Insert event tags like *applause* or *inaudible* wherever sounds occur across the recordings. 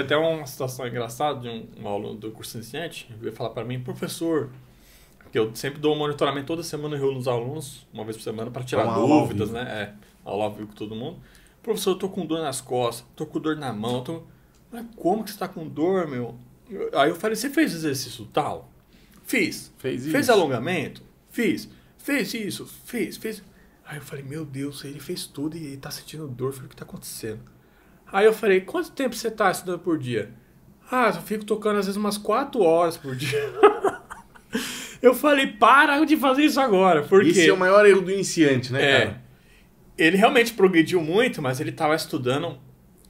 Até uma situação engraçada de um, um aluno do curso iniciante veio falar para mim, professor, que eu sempre dou um monitoramento toda semana, eu reúno os alunos, uma vez por semana, para tirar é dúvidas, né? É, aula vivo com todo mundo. Professor, eu tô com dor nas costas, tô com dor na mão, tô... Mas como que você tá com dor, meu? Aí eu falei, você fez exercício tal? Fiz. Fez isso. Fez alongamento? Fiz. Fez isso? Fiz, fez. Aí eu falei, meu Deus, ele fez tudo e ele tá sentindo dor. Eu falei, o que tá acontecendo? Aí eu falei, quanto tempo você tá estudando por dia? Ah, eu fico tocando às vezes umas 4 horas por dia. *laughs* eu falei, para de fazer isso agora. Porque... Esse é o maior erro do iniciante, né, é, cara? Ele realmente progrediu muito, mas ele tava estudando,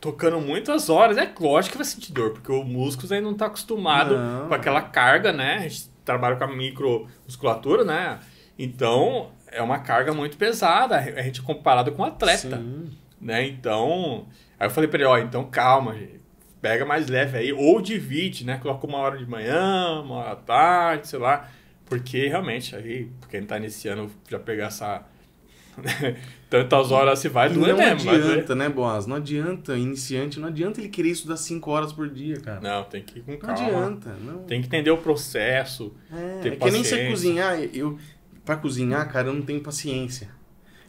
tocando muitas horas. É lógico que vai sentir dor, porque o músculo ainda não tá acostumado não. com aquela carga, né? A gente trabalha com a micromusculatura, né? Então, é uma carga muito pesada. A gente é comparado com um atleta. Sim. Né? Então, aí eu falei para ele, ó, então calma, gente. pega mais leve aí, ou divide, né? Coloca uma hora de manhã, uma hora à tarde, sei lá. Porque realmente, aí, quem tá iniciando já pegar essa. *laughs* Tantas horas se vai não é mesmo. Não adianta, é. né, Boas? Não adianta, iniciante, não adianta ele querer estudar 5 horas por dia, cara. Não, tem que ir com calma. Não adianta, não. Tem que entender o processo. É, ter é que nem você cozinhar, eu. Pra cozinhar, cara, eu não tenho paciência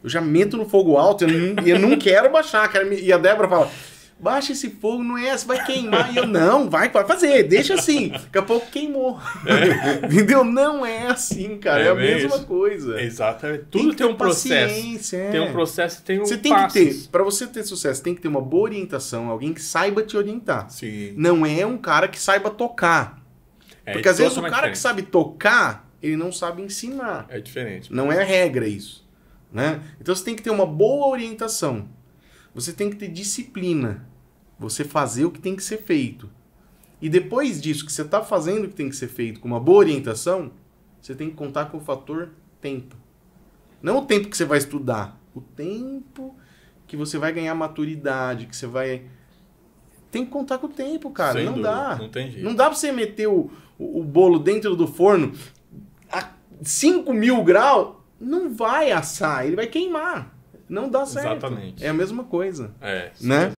eu já meto no fogo alto, eu não, eu não quero baixar. cara. e a Débora fala, baixa esse fogo, não é Você vai queimar. E eu, não, vai, vai fazer, deixa assim. Daqui a pouco queimou. É. *laughs* Entendeu? Não é assim, cara, é, é a mesmo. mesma coisa. Exatamente. Tudo tem, tem um processo. É. Tem um é. processo tem um Você tem passos. que ter, para você ter sucesso, tem que ter uma boa orientação, alguém que saiba te orientar. Sim. Não é um cara que saiba tocar. É Porque às vezes o cara diferente. que sabe tocar, ele não sabe ensinar. É diferente. Não é regra isso. Né? Então você tem que ter uma boa orientação. Você tem que ter disciplina. Você fazer o que tem que ser feito. E depois disso, que você está fazendo o que tem que ser feito com uma boa orientação, você tem que contar com o fator tempo. Não o tempo que você vai estudar, o tempo que você vai ganhar maturidade, que você vai. Tem que contar com o tempo, cara. Sem não dúvida. dá. Não tem jeito. Não dá pra você meter o, o, o bolo dentro do forno a 5 mil graus não vai assar, ele vai queimar. Não dá certo. Exatamente. É a mesma coisa. É. Né?